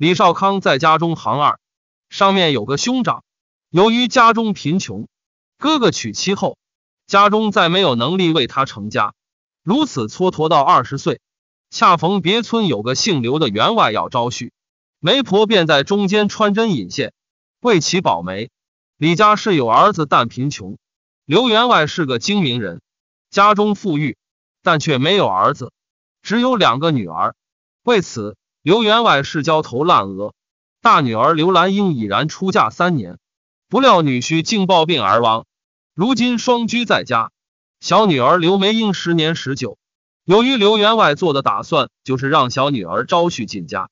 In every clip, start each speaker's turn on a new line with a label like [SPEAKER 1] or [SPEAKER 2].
[SPEAKER 1] 李少康在家中行二，上面有个兄长。由于家中贫穷，哥哥娶妻后，家中再没有能力为他成家，如此蹉跎到二十岁。恰逢别村有个姓刘的员外要招婿，媒婆便在中间穿针引线，为其保媒。李家是有儿子，但贫穷。刘员外是个精明人，家中富裕，但却没有儿子，只有两个女儿。为此。刘员外是焦头烂额，大女儿刘兰英已然出嫁三年，不料女婿竟暴病而亡，如今双居在家。小女儿刘梅英时年十九，由于刘员外做的打算就是让小女儿招婿进家，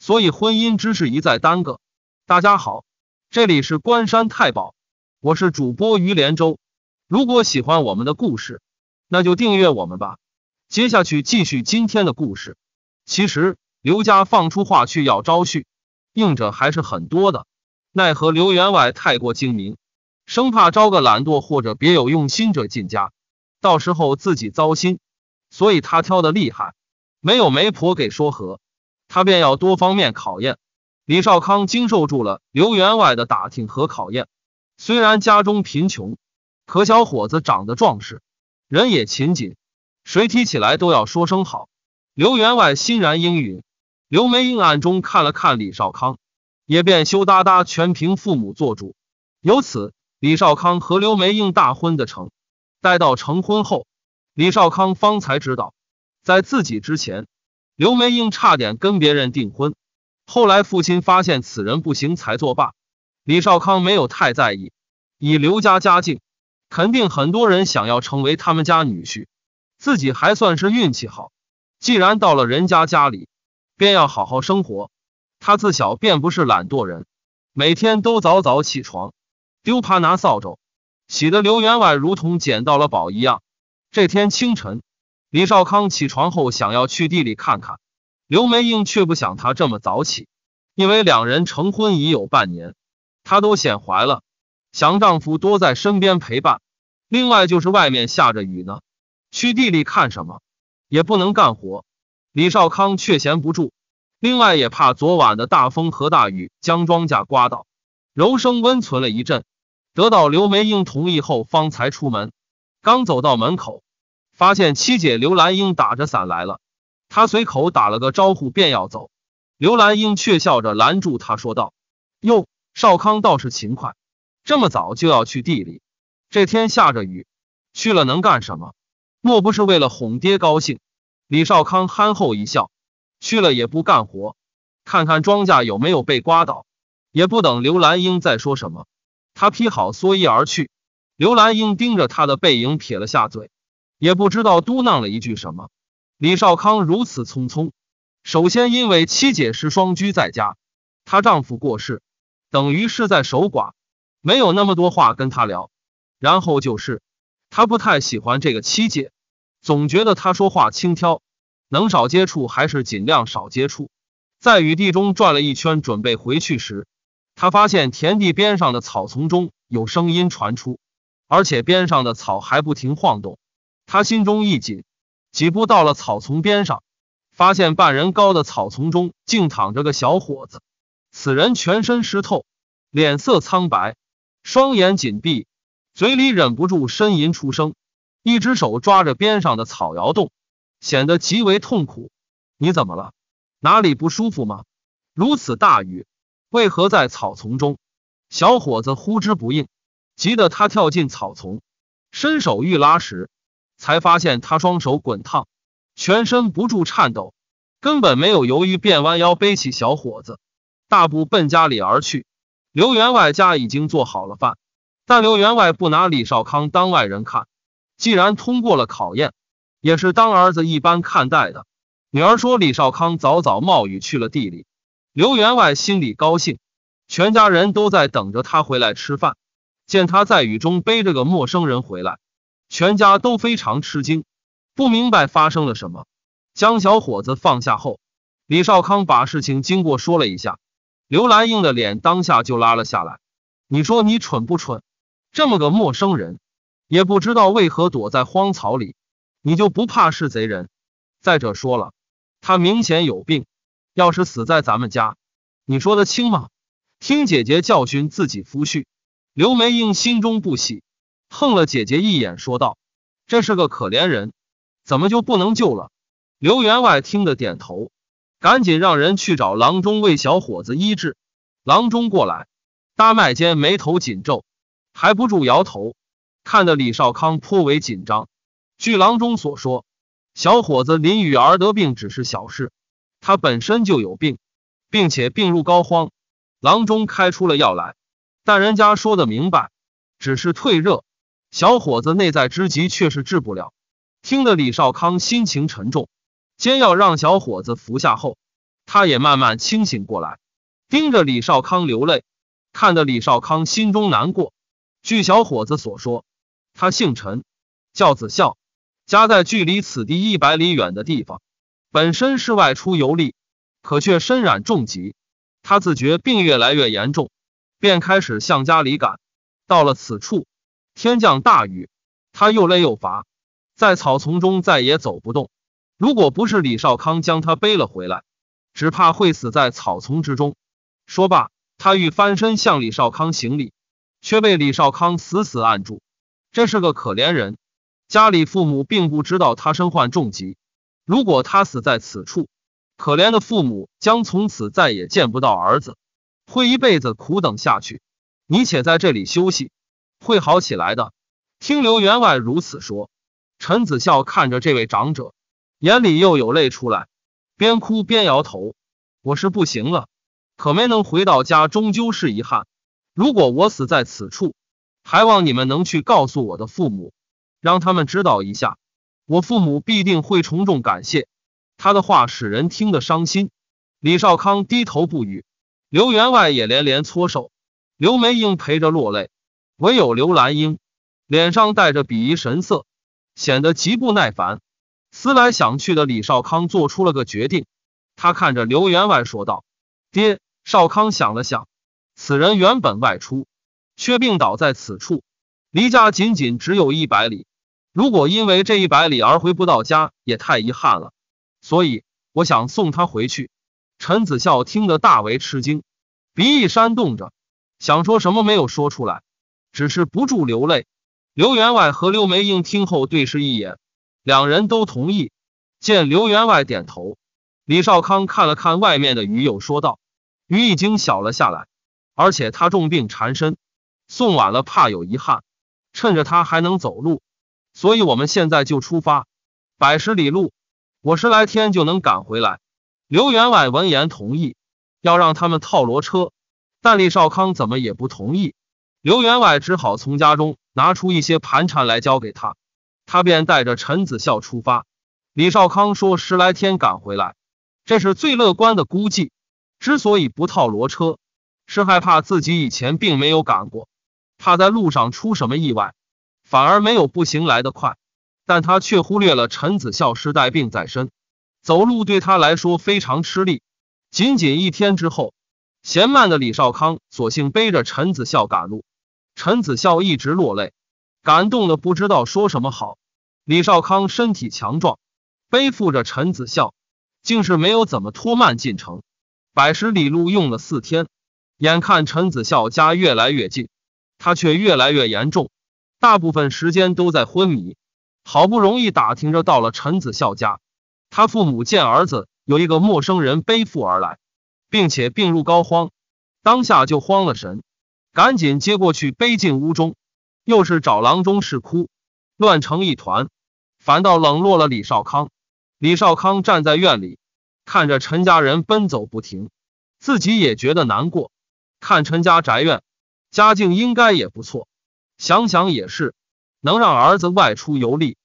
[SPEAKER 1] 所以婚姻之事一再耽搁。大家好，这里是关山太保，我是主播于连州。如果喜欢我们的故事，那就订阅我们吧。接下去继续今天的故事。其实。刘家放出话去要招婿，应者还是很多的。奈何刘员外太过精明，生怕招个懒惰或者别有用心者进家，到时候自己糟心，所以他挑的厉害。没有媒婆给说和，他便要多方面考验。李少康经受住了刘员外的打听和考验，虽然家中贫穷，可小伙子长得壮实，人也勤谨，谁提起来都要说声好。刘员外欣然应允。刘梅英暗中看了看李少康，也便羞答答，全凭父母做主。由此，李少康和刘梅英大婚的成。待到成婚后，李少康方才知道，在自己之前，刘梅英差点跟别人订婚，后来父亲发现此人不行，才作罢。李少康没有太在意，以刘家家境，肯定很多人想要成为他们家女婿，自己还算是运气好。既然到了人家家里。便要好好生活。他自小便不是懒惰人，每天都早早起床，丢耙拿扫帚，洗得刘员外如同捡到了宝一样。这天清晨，李少康起床后想要去地里看看，刘梅英却不想他这么早起，因为两人成婚已有半年，她都显怀了，想丈夫多在身边陪伴。另外就是外面下着雨呢，去地里看什么也不能干活。李少康却闲不住，另外也怕昨晚的大风和大雨将庄稼刮倒，柔声温存了一阵，得到刘梅英同意后方才出门。刚走到门口，发现七姐刘兰英打着伞来了，他随口打了个招呼便要走，刘兰英却笑着拦住他，说道：“哟，少康倒是勤快，这么早就要去地里？这天下着雨，去了能干什么？莫不是为了哄爹高兴？”李少康憨厚一笑，去了也不干活，看看庄稼有没有被刮倒。也不等刘兰英再说什么，他披好蓑衣而去。刘兰英盯着他的背影撇了下嘴，也不知道嘟囔了一句什么。李少康如此匆匆，首先因为七姐是双居在家，她丈夫过世，等于是在守寡，没有那么多话跟他聊。然后就是，他不太喜欢这个七姐。总觉得他说话轻佻，能少接触还是尽量少接触。在雨地中转了一圈，准备回去时，他发现田地边上的草丛中有声音传出，而且边上的草还不停晃动。他心中一紧，几步到了草丛边上，发现半人高的草丛中竟躺着个小伙子。此人全身湿透，脸色苍白，双眼紧闭，嘴里忍不住呻吟出声。一只手抓着边上的草摇动，显得极为痛苦。你怎么了？哪里不舒服吗？如此大雨，为何在草丛中？小伙子呼之不应，急得他跳进草丛，伸手欲拉时，才发现他双手滚烫，全身不住颤抖，根本没有犹豫，便弯腰背起小伙子，大步奔家里而去。刘员外家已经做好了饭，但刘员外不拿李少康当外人看。既然通过了考验，也是当儿子一般看待的。女儿说：“李少康早早冒雨去了地里。”刘员外心里高兴，全家人都在等着他回来吃饭。见他在雨中背着个陌生人回来，全家都非常吃惊，不明白发生了什么。江小伙子放下后，李少康把事情经过说了一下。刘兰英的脸当下就拉了下来。你说你蠢不蠢？这么个陌生人！也不知道为何躲在荒草里，你就不怕是贼人？再者说了，他明显有病，要是死在咱们家，你说得清吗？听姐姐教训自己夫婿，刘梅英心中不喜，横了姐姐一眼，说道：“这是个可怜人，怎么就不能救了？”刘员外听得点头，赶紧让人去找郎中为小伙子医治。郎中过来，搭麦间眉头紧皱，还不住摇头。看得李少康颇为紧张。据郎中所说，小伙子淋雨而得病只是小事，他本身就有病，并且病入膏肓。郎中开出了药来，但人家说的明白，只是退热。小伙子内在之疾却是治不了。听得李少康心情沉重，煎药让小伙子服下后，他也慢慢清醒过来，盯着李少康流泪。看得李少康心中难过。据小伙子所说。他姓陈，叫子孝，家在距离此地一百里远的地方。本身是外出游历，可却身染重疾。他自觉病越来越严重，便开始向家里赶。到了此处，天降大雨，他又累又乏，在草丛中再也走不动。如果不是李少康将他背了回来，只怕会死在草丛之中。说罢，他欲翻身向李少康行礼，却被李少康死死按住。这是个可怜人，家里父母并不知道他身患重疾。如果他死在此处，可怜的父母将从此再也见不到儿子，会一辈子苦等下去。你且在这里休息，会好起来的。听刘员外如此说，陈子孝看着这位长者，眼里又有泪出来，边哭边摇头：“我是不行了，可没能回到家，终究是遗憾。如果我死在此处……”还望你们能去告诉我的父母，让他们知道一下，我父母必定会从重感谢。他的话使人听得伤心。李少康低头不语，刘员外也连连搓手，刘梅英陪着落泪，唯有刘兰英脸上带着鄙夷神色，显得极不耐烦。思来想去的李少康做出了个决定，他看着刘员外说道：“爹。”少康想了想，此人原本外出。却病倒在此处，离家仅仅只有一百里。如果因为这一百里而回不到家，也太遗憾了。所以我想送他回去。陈子孝听得大为吃惊，鼻翼扇动着，想说什么没有说出来，只是不住流泪。刘员外和刘梅英听后对视一眼，两人都同意。见刘员外点头，李少康看了看外面的鱼友，说道：“雨已经小了下来，而且他重病缠身。”送晚了怕有遗憾，趁着他还能走路，所以我们现在就出发。百十里路，我十来天就能赶回来。刘员外闻言同意，要让他们套骡车，但李少康怎么也不同意。刘员外只好从家中拿出一些盘缠来交给他，他便带着陈子孝出发。李少康说十来天赶回来，这是最乐观的估计。之所以不套骡车，是害怕自己以前并没有赶过。怕在路上出什么意外，反而没有步行来得快。但他却忽略了陈子孝是带病在身，走路对他来说非常吃力。仅仅一天之后，嫌慢的李少康索性背着陈子孝赶路。陈子孝一直落泪，感动的不知道说什么好。李少康身体强壮，背负着陈子孝，竟是没有怎么拖慢进程。百十里路用了四天，眼看陈子孝家越来越近。他却越来越严重，大部分时间都在昏迷。好不容易打听着到了陈子孝家，他父母见儿子有一个陌生人背负而来，并且病入膏肓，当下就慌了神，赶紧接过去背进屋中，又是找郎中，是哭，乱成一团，反倒冷落了李少康。李少康站在院里，看着陈家人奔走不停，自己也觉得难过，看陈家宅院。家境应该也不错，想想也是，能让儿子外出游历，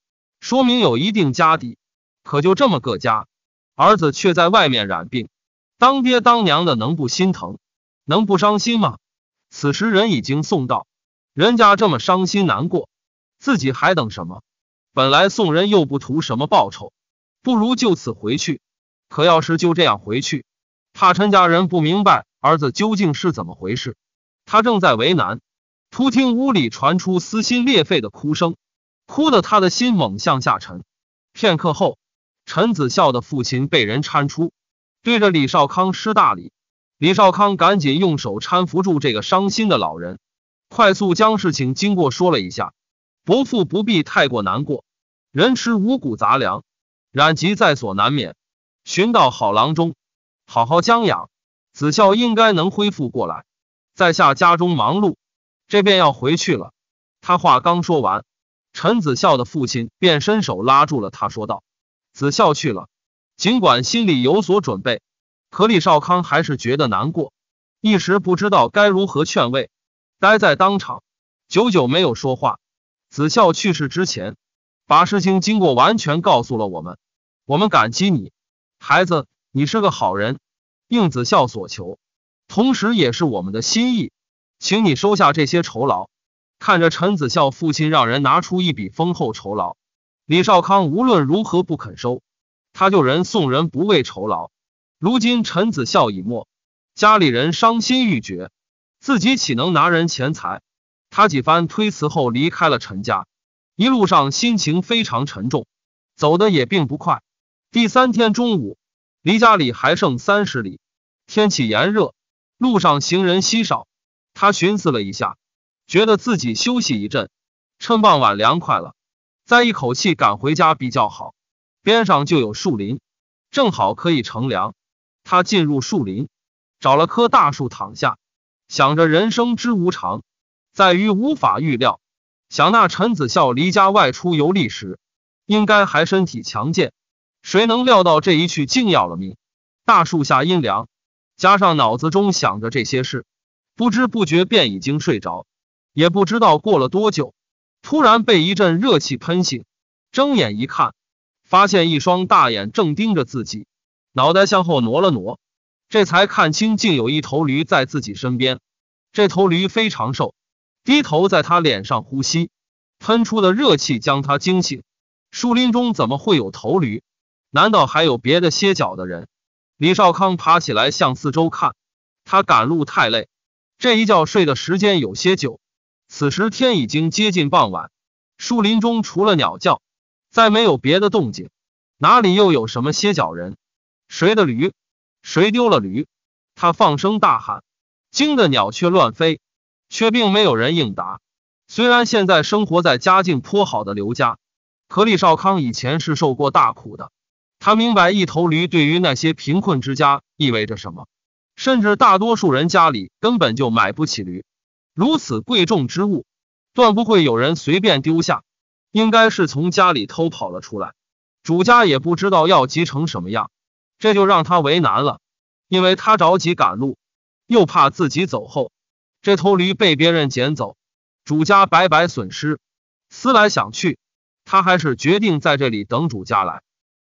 [SPEAKER 1] 说明有一定家底。可就这么个家，儿子却在外面染病，当爹当娘的能不心疼，能不伤心吗？此时人已经送到，人家这么伤心难过，自己还等什么？本来送人又不图什么报酬，不如就此回去。可要是就这样回去，怕陈家人不明白儿子究竟是怎么回事。他正在为难，突听屋里传出撕心裂肺的哭声，哭得他的心猛向下沉。片刻后，陈子孝的父亲被人搀出，对着李少康施大礼。李少康赶紧用手搀扶住这个伤心的老人，快速将事情经过说了一下：“伯父不必太过难过，人吃五谷杂粮，染疾在所难免。寻到好郎中，好好将养，子孝应该能恢复过来。”在下家中忙碌，这便要回去了。他话刚说完，陈子孝的父亲便伸手拉住了他，说道：“子孝去了，尽管心里有所准备，可李少康还是觉得难过，一时不知道该如何劝慰，待在当场，久久没有说话。”子孝去世之前，把事情经过完全告诉了我们，我们感激你，孩子，你是个好人。应子孝所求。同时，也是我们的心意，请你收下这些酬劳。看着陈子孝父亲让人拿出一笔丰厚酬劳，李少康无论如何不肯收。他救人送人不为酬劳，如今陈子孝已没，家里人伤心欲绝，自己岂能拿人钱财？他几番推辞后离开了陈家，一路上心情非常沉重，走的也并不快。第三天中午，离家里还剩三十里，天气炎热。路上行人稀少，他寻思了一下，觉得自己休息一阵，趁傍晚凉快了，再一口气赶回家比较好。边上就有树林，正好可以乘凉。他进入树林，找了棵大树躺下，想着人生之无常，在于无法预料。想那陈子孝离家外出游历时，应该还身体强健，谁能料到这一去竟要了命？大树下阴凉。加上脑子中想着这些事，不知不觉便已经睡着，也不知道过了多久，突然被一阵热气喷醒。睁眼一看，发现一双大眼正盯着自己，脑袋向后挪了挪，这才看清，竟有一头驴在自己身边。这头驴非常瘦，低头在他脸上呼吸，喷出的热气将他惊醒。树林中怎么会有头驴？难道还有别的歇脚的人？李少康爬起来，向四周看。他赶路太累，这一觉睡的时间有些久。此时天已经接近傍晚，树林中除了鸟叫，再没有别的动静。哪里又有什么歇脚人？谁的驴？谁丢了驴？他放声大喊，惊得鸟雀乱飞，却并没有人应答。虽然现在生活在家境颇好的刘家，可李少康以前是受过大苦的。他明白，一头驴对于那些贫困之家意味着什么，甚至大多数人家里根本就买不起驴。如此贵重之物，断不会有人随便丢下，应该是从家里偷跑了出来。主家也不知道要急成什么样，这就让他为难了，因为他着急赶路，又怕自己走后这头驴被别人捡走，主家白白损失。思来想去，他还是决定在这里等主家来。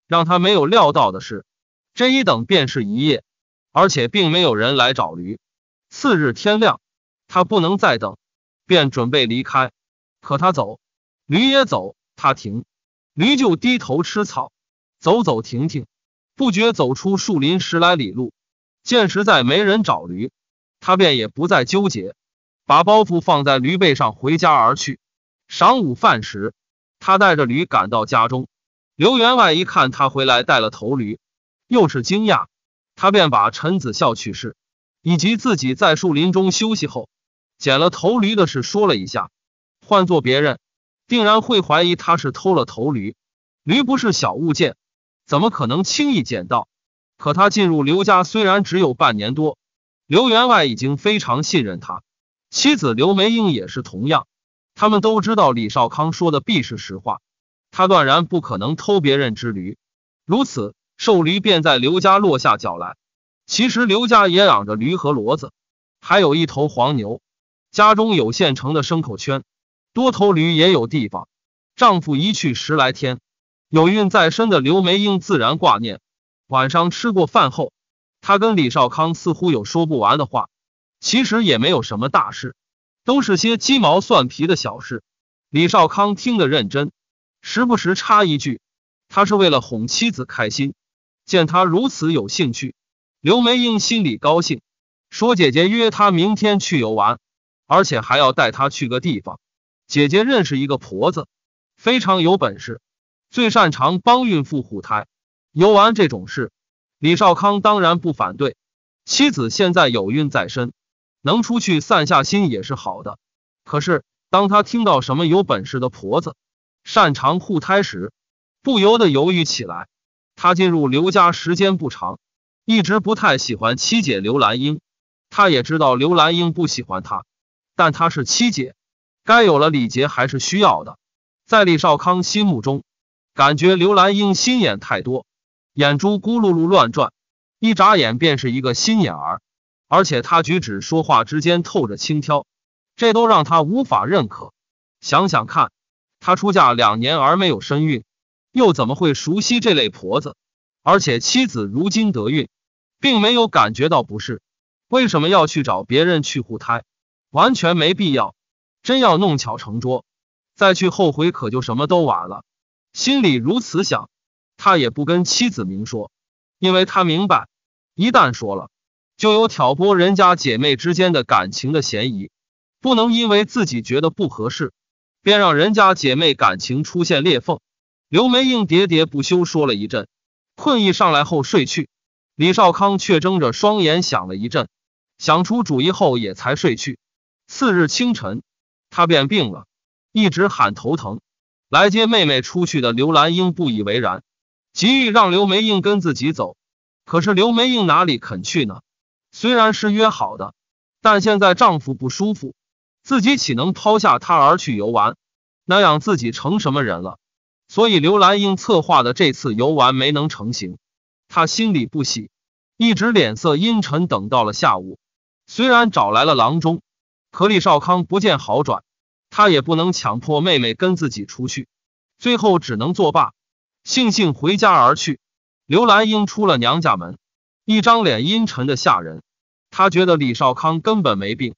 [SPEAKER 1] 让他没有料到的是，这一等便是一夜，而且并没有人来找驴。次日天亮，他不能再等，便准备离开。可他走，驴也走；他停，驴就低头吃草，走走停停，不觉走出树林十来里路，见实在没人找驴，他便也不再纠结，把包袱放在驴背上回家而去。晌午饭时，他带着驴赶到家中。刘员外一看他回来带了头驴，又是惊讶，他便把陈子孝去世以及自己在树林中休息后捡了头驴的事说了一下。换做别人，定然会怀疑他是偷了头驴。驴不是小物件，怎么可能轻易捡到？可他进入刘家虽然只有半年多，刘员外已经非常信任他，妻子刘梅英也是同样。他们都知道李少康说的必是实话。他断然不可能偷别人之驴，如此瘦驴便在刘家落下脚来。其实刘家也养着驴和骡子，还有一头黄牛，家中有现成的牲口圈，多头驴也有地方。丈夫一去十来天，有孕在身的刘梅英自然挂念。晚上吃过饭后，她跟李少康似乎有说不完的话，其实也没有什么大事，都是些鸡毛蒜皮的小事。李少康听得认真。时不时插一句，他是为了哄妻子开心。见他如此有兴趣，刘梅英心里高兴，说：“姐姐约他明天去游玩，而且还要带他去个地方。姐姐认识一个婆子，非常有本事，最擅长帮孕妇护胎。游玩这种事，李少康当然不反对。妻子现在有孕在身，能出去散下心也是好的。可是，当他听到什么有本事的婆子，”擅长护胎时，不由得犹豫起来。他进入刘家时间不长，一直不太喜欢七姐刘兰英。他也知道刘兰英不喜欢他，但他是七姐，该有了礼节还是需要的。在李少康心目中，感觉刘兰英心眼太多，眼珠咕噜噜乱转，一眨眼便是一个心眼儿，而且他举止说话之间透着轻佻，这都让他无法认可。想想看。他出嫁两年而没有身孕，又怎么会熟悉这类婆子？而且妻子如今得孕，并没有感觉到不适，为什么要去找别人去护胎？完全没必要。真要弄巧成拙，再去后悔，可就什么都晚了。心里如此想，他也不跟妻子明说，因为他明白，一旦说了，就有挑拨人家姐妹之间的感情的嫌疑，不能因为自己觉得不合适。便让人家姐妹感情出现裂缝。刘梅英喋喋不休说了一阵，困意上来后睡去。李少康却睁着双眼想了一阵，想出主意后也才睡去。次日清晨，他便病了，一直喊头疼。来接妹妹出去的刘兰英不以为然，急于让刘梅英跟自己走。可是刘梅英哪里肯去呢？虽然是约好的，但现在丈夫不舒服。自己岂能抛下他而去游玩？那样自己成什么人了？所以刘兰英策划的这次游玩没能成行，她心里不喜，一直脸色阴沉。等到了下午，虽然找来了郎中，可李少康不见好转，他也不能强迫妹妹跟自己出去，最后只能作罢，悻悻回家而去。刘兰英出了娘家门，一张脸阴沉的吓人，她觉得李少康根本没病。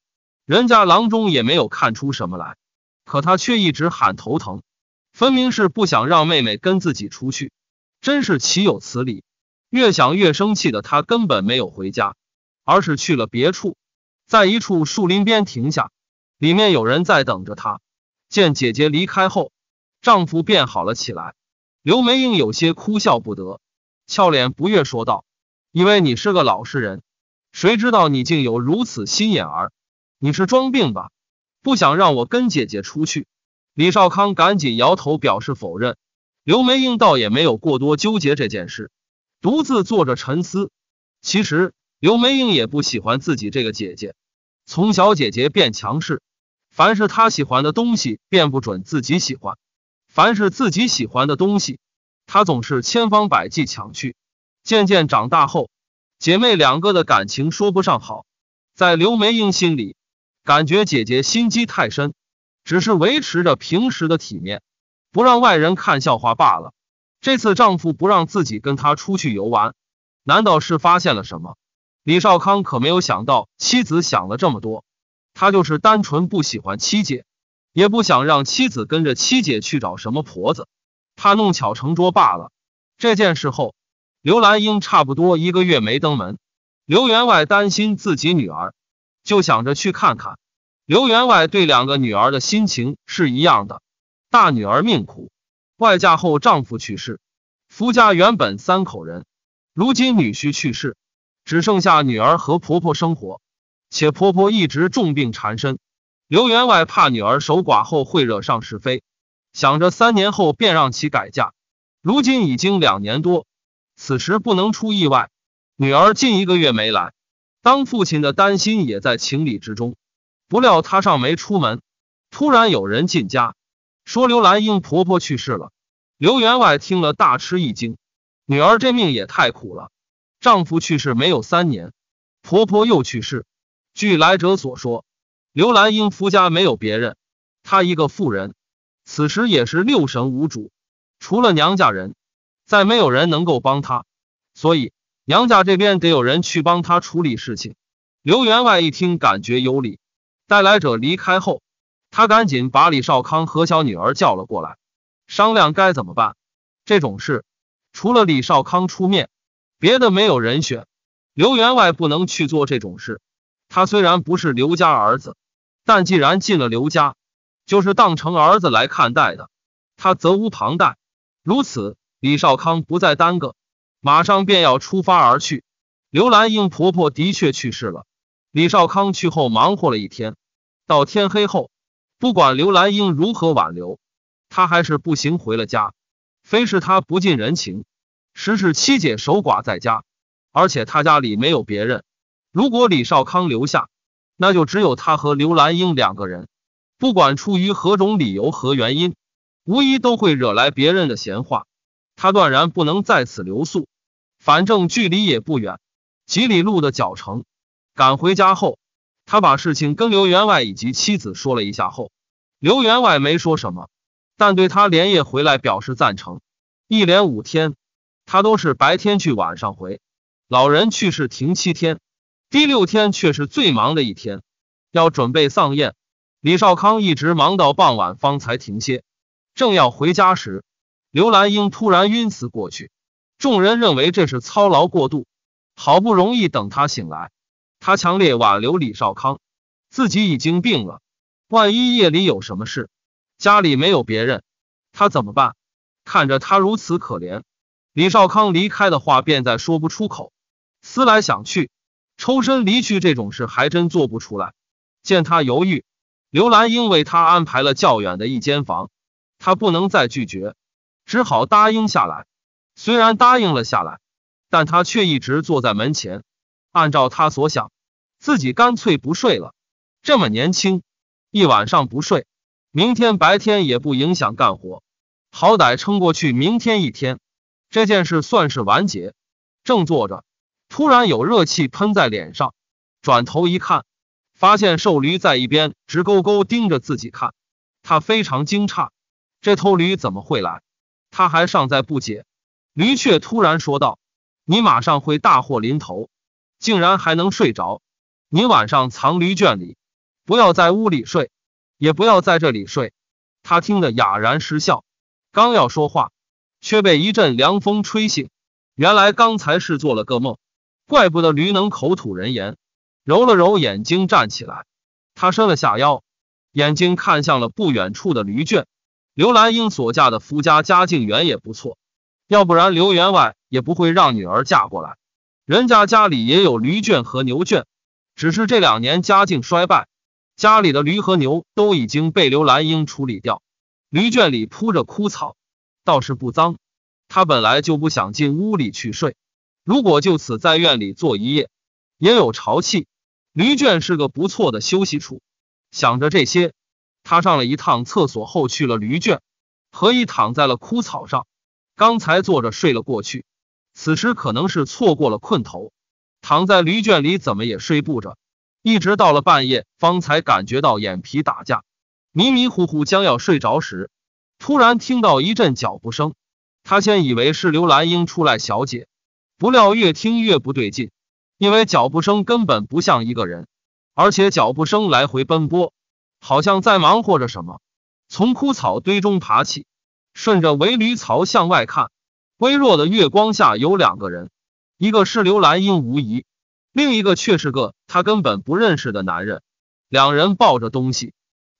[SPEAKER 1] 人家郎中也没有看出什么来，可他却一直喊头疼，分明是不想让妹妹跟自己出去，真是岂有此理！越想越生气的他根本没有回家，而是去了别处，在一处树林边停下，里面有人在等着他。见姐姐离开后，丈夫便好了起来。刘梅英有些哭笑不得，俏脸不悦说道：“以为你是个老实人，谁知道你竟有如此心眼儿！”你是装病吧？不想让我跟姐姐出去？李少康赶紧摇头表示否认。刘梅英倒也没有过多纠结这件事，独自坐着沉思。其实刘梅英也不喜欢自己这个姐姐，从小姐姐变强势，凡是她喜欢的东西，便不准自己喜欢；凡是自己喜欢的东西，她总是千方百计抢去。渐渐长大后，姐妹两个的感情说不上好，在刘梅英心里。感觉姐姐心机太深，只是维持着平时的体面，不让外人看笑话罢了。这次丈夫不让自己跟她出去游玩，难道是发现了什么？李少康可没有想到妻子想了这么多，他就是单纯不喜欢七姐，也不想让妻子跟着七姐去找什么婆子，怕弄巧成拙罢了。这件事后，刘兰英差不多一个月没登门，刘员外担心自己女儿。就想着去看看。刘员外对两个女儿的心情是一样的。大女儿命苦，外嫁后丈夫去世，夫家原本三口人，如今女婿去世，只剩下女儿和婆婆生活，且婆婆一直重病缠身。刘员外怕女儿守寡后会惹上是非，想着三年后便让其改嫁。如今已经两年多，此时不能出意外。女儿近一个月没来。当父亲的担心也在情理之中，不料他尚没出门，突然有人进家说刘兰英婆婆去世了。刘员外听了大吃一惊，女儿这命也太苦了，丈夫去世没有三年，婆婆又去世。据来者所说，刘兰英夫家没有别人，她一个妇人，此时也是六神无主，除了娘家人，再没有人能够帮她，所以。娘家这边得有人去帮他处理事情。刘员外一听，感觉有理。带来者离开后，他赶紧把李少康和小女儿叫了过来，商量该怎么办。这种事除了李少康出面，别的没有人选。刘员外不能去做这种事。他虽然不是刘家儿子，但既然进了刘家，就是当成儿子来看待的。他责无旁贷。如此，李少康不再耽搁。马上便要出发而去。刘兰英婆婆的确去世了。李少康去后忙活了一天，到天黑后，不管刘兰英如何挽留，他还是步行回了家。非是他不近人情，实是七姐守寡在家，而且他家里没有别人。如果李少康留下，那就只有他和刘兰英两个人。不管出于何种理由和原因，无疑都会惹来别人的闲话。他断然不能在此留宿。反正距离也不远，几里路的脚程。赶回家后，他把事情跟刘员外以及妻子说了一下后，刘员外没说什么，但对他连夜回来表示赞成。一连五天，他都是白天去晚上回。老人去世停七天，第六天却是最忙的一天，要准备丧宴。李少康一直忙到傍晚方才停歇，正要回家时，刘兰英突然晕死过去。众人认为这是操劳过度，好不容易等他醒来，他强烈挽留李少康，自己已经病了，万一夜里有什么事，家里没有别人，他怎么办？看着他如此可怜，李少康离开的话便再说不出口，思来想去，抽身离去这种事还真做不出来。见他犹豫，刘兰英为他安排了较远的一间房，他不能再拒绝，只好答应下来。虽然答应了下来，但他却一直坐在门前。按照他所想，自己干脆不睡了。这么年轻，一晚上不睡，明天白天也不影响干活，好歹撑过去明天一天。这件事算是完结。正坐着，突然有热气喷在脸上，转头一看，发现瘦驴在一边直勾勾盯着自己看。他非常惊诧，这头驴怎么会来？他还尚在不解。驴却突然说道：“你马上会大祸临头，竟然还能睡着？你晚上藏驴圈里，不要在屋里睡，也不要在这里睡。”他听得哑然失笑，刚要说话，却被一阵凉风吹醒。原来刚才是做了个梦，怪不得驴能口吐人言。揉了揉眼睛，站起来，他伸了下腰，眼睛看向了不远处的驴圈。刘兰英所嫁的夫家家境远也不错。要不然刘员外也不会让女儿嫁过来，人家家里也有驴圈和牛圈，只是这两年家境衰败，家里的驴和牛都已经被刘兰英处理掉。驴圈里铺着枯草，倒是不脏。他本来就不想进屋里去睡，如果就此在院里坐一夜，也有潮气。驴圈是个不错的休息处。想着这些，他上了一趟厕所后去了驴圈，何以躺在了枯草上。刚才坐着睡了过去，此时可能是错过了困头，躺在驴圈里怎么也睡不着，一直到了半夜方才感觉到眼皮打架，迷迷糊糊将要睡着时，突然听到一阵脚步声，他先以为是刘兰英出来小姐，不料越听越不对劲，因为脚步声根本不像一个人，而且脚步声来回奔波，好像在忙活着什么。从枯草堆中爬起。顺着围驴槽向外看，微弱的月光下有两个人，一个是刘兰英无疑，另一个却是个他根本不认识的男人。两人抱着东西，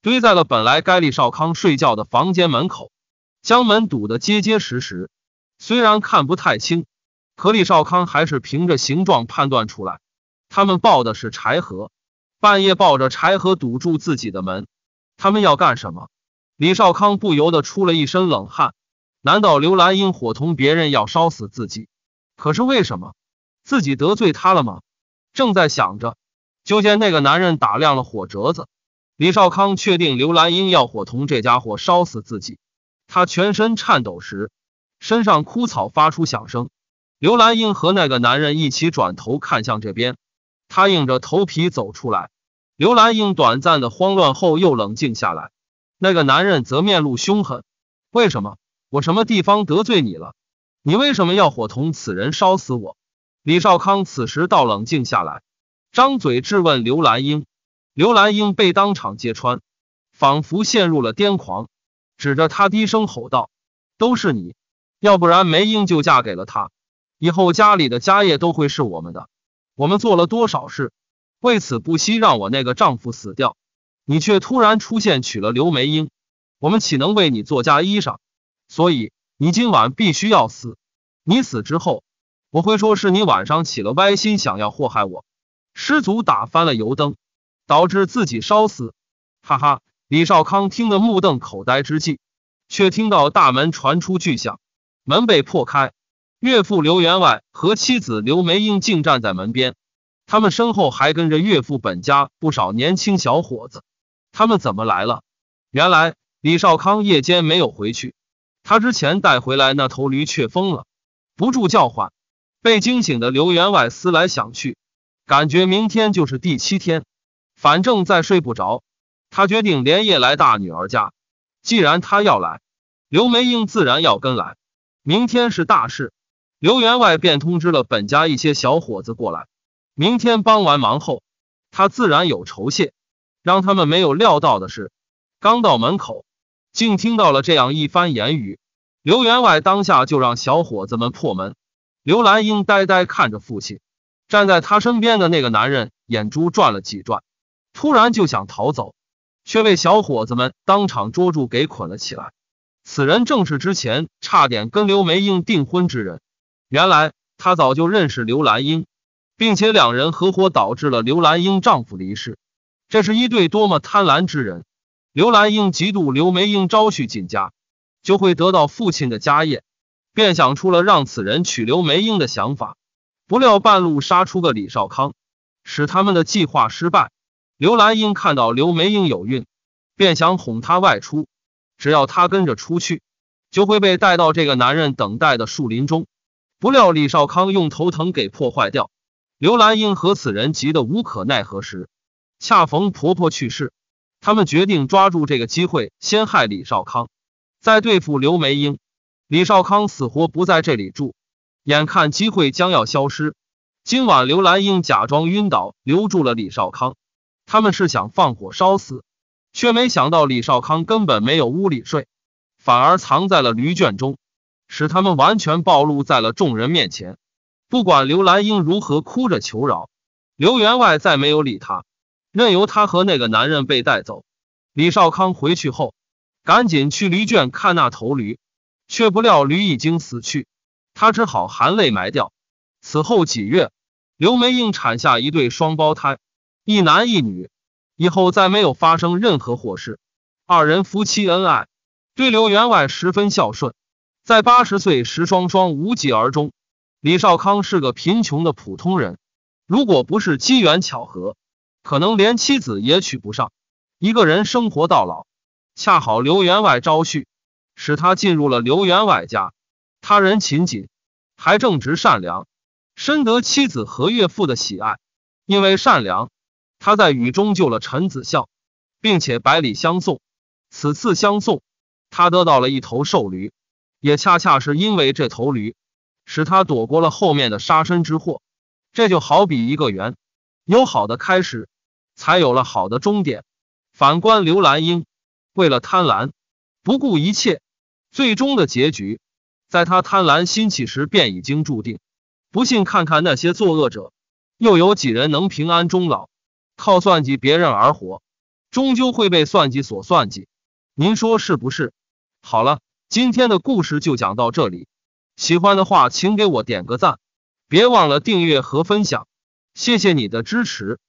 [SPEAKER 1] 堆在了本来该李少康睡觉的房间门口，将门堵得结结实实。虽然看不太清，可李少康还是凭着形状判断出来，他们抱的是柴禾。半夜抱着柴禾堵住自己的门，他们要干什么？李少康不由得出了一身冷汗，难道刘兰英伙同别人要烧死自己？可是为什么自己得罪他了吗？正在想着，就见那个男人打量了火折子。李少康确定刘兰英要伙同这家伙烧死自己，他全身颤抖时，身上枯草发出响声。刘兰英和那个男人一起转头看向这边，他硬着头皮走出来。刘兰英短暂的慌乱后又冷静下来。那个男人则面露凶狠，为什么我什么地方得罪你了？你为什么要伙同此人烧死我？李少康此时倒冷静下来，张嘴质问刘兰英。刘兰英被当场揭穿，仿佛陷入了癫狂，指着他低声吼道：“都是你，要不然梅英就嫁给了他，以后家里的家业都会是我们的。我们做了多少事，为此不惜让我那个丈夫死掉。”你却突然出现娶了刘梅英，我们岂能为你做嫁衣裳？所以你今晚必须要死。你死之后，我会说是你晚上起了歪心，想要祸害我，失足打翻了油灯，导致自己烧死。哈哈！李少康听得目瞪口呆之际，却听到大门传出巨响，门被破开，岳父刘员外和妻子刘梅英竟站在门边，他们身后还跟着岳父本家不少年轻小伙子。他们怎么来了？原来李少康夜间没有回去，他之前带回来那头驴却疯了，不住叫唤。被惊醒的刘员外思来想去，感觉明天就是第七天，反正再睡不着，他决定连夜来大女儿家。既然他要来，刘梅英自然要跟来。明天是大事，刘员外便通知了本家一些小伙子过来。明天帮完忙后，他自然有酬谢。让他们没有料到的是，刚到门口，竟听到了这样一番言语。刘员外当下就让小伙子们破门。刘兰英呆呆看着父亲，站在他身边的那个男人眼珠转了几转，突然就想逃走，却被小伙子们当场捉住，给捆了起来。此人正是之前差点跟刘梅英订婚之人。原来他早就认识刘兰英，并且两人合伙导致了刘兰英丈夫离世。这是一对多么贪婪之人！刘兰英嫉妒刘梅英招婿进家，就会得到父亲的家业，便想出了让此人娶刘梅英的想法。不料半路杀出个李少康，使他们的计划失败。刘兰英看到刘梅英有孕，便想哄她外出，只要她跟着出去，就会被带到这个男人等待的树林中。不料李少康用头疼给破坏掉。刘兰英和此人急得无可奈何时。恰逢婆婆去世，他们决定抓住这个机会先害李少康，再对付刘梅英。李少康死活不在这里住，眼看机会将要消失，今晚刘兰英假装晕倒，留住了李少康。他们是想放火烧死，却没想到李少康根本没有屋里睡，反而藏在了驴圈中，使他们完全暴露在了众人面前。不管刘兰英如何哭着求饶，刘员外再没有理他。任由他和那个男人被带走。李少康回去后，赶紧去驴圈看那头驴，却不料驴已经死去，他只好含泪埋掉。此后几月，刘梅英产下一对双胞胎，一男一女。以后再没有发生任何祸事，二人夫妻恩爱，对刘员外十分孝顺。在八十岁时，双双无疾而终。李少康是个贫穷的普通人，如果不是机缘巧合。可能连妻子也娶不上，一个人生活到老。恰好刘员外招婿，使他进入了刘员外家。他人勤谨，还正直善良，深得妻子和岳父的喜爱。因为善良，他在雨中救了陈子孝，并且百里相送。此次相送，他得到了一头瘦驴，也恰恰是因为这头驴，使他躲过了后面的杀身之祸。这就好比一个缘，有好的开始。才有了好的终点。反观刘兰英，为了贪婪不顾一切，最终的结局，在他贪婪兴起时便已经注定。不信，看看那些作恶者，又有几人能平安终老？靠算计别人而活，终究会被算计所算计。您说是不是？好了，今天的故事就讲到这里。喜欢的话，请给我点个赞，别忘了订阅和分享，谢谢你的支持。